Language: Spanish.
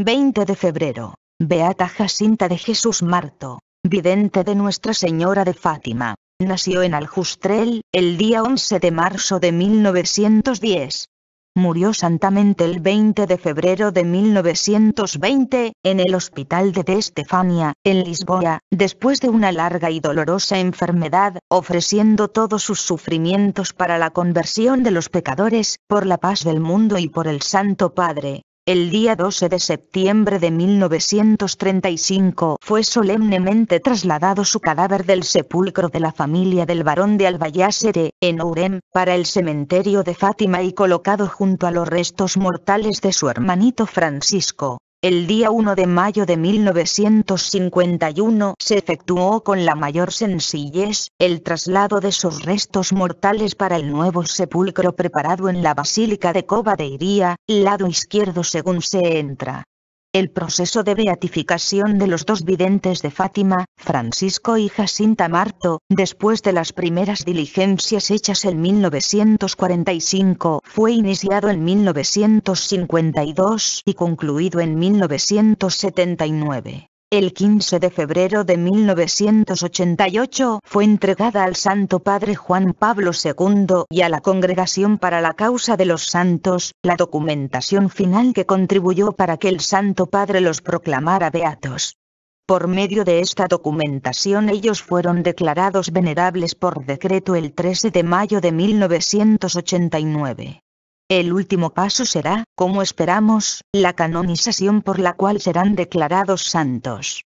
20 de febrero. Beata Jacinta de Jesús Marto, vidente de Nuestra Señora de Fátima, nació en Aljustrel, el día 11 de marzo de 1910. Murió santamente el 20 de febrero de 1920, en el Hospital de De Estefania, en Lisboa, después de una larga y dolorosa enfermedad, ofreciendo todos sus sufrimientos para la conversión de los pecadores, por la paz del mundo y por el Santo Padre el día 12 de septiembre de 1935 fue solemnemente trasladado su cadáver del sepulcro de la familia del barón de Albayasere, en Ourem, para el cementerio de Fátima y colocado junto a los restos mortales de su hermanito Francisco. El día 1 de mayo de 1951 se efectuó con la mayor sencillez el traslado de sus restos mortales para el nuevo sepulcro preparado en la Basílica de Cova de Iría, lado izquierdo según se entra el proceso de beatificación de los dos videntes de Fátima, Francisco y Jacinta Marto, después de las primeras diligencias hechas en 1945, fue iniciado en 1952 y concluido en 1979. El 15 de febrero de 1988 fue entregada al Santo Padre Juan Pablo II y a la Congregación para la Causa de los Santos, la documentación final que contribuyó para que el Santo Padre los proclamara beatos. Por medio de esta documentación ellos fueron declarados venerables por decreto el 13 de mayo de 1989. El último paso será, como esperamos, la canonización por la cual serán declarados santos.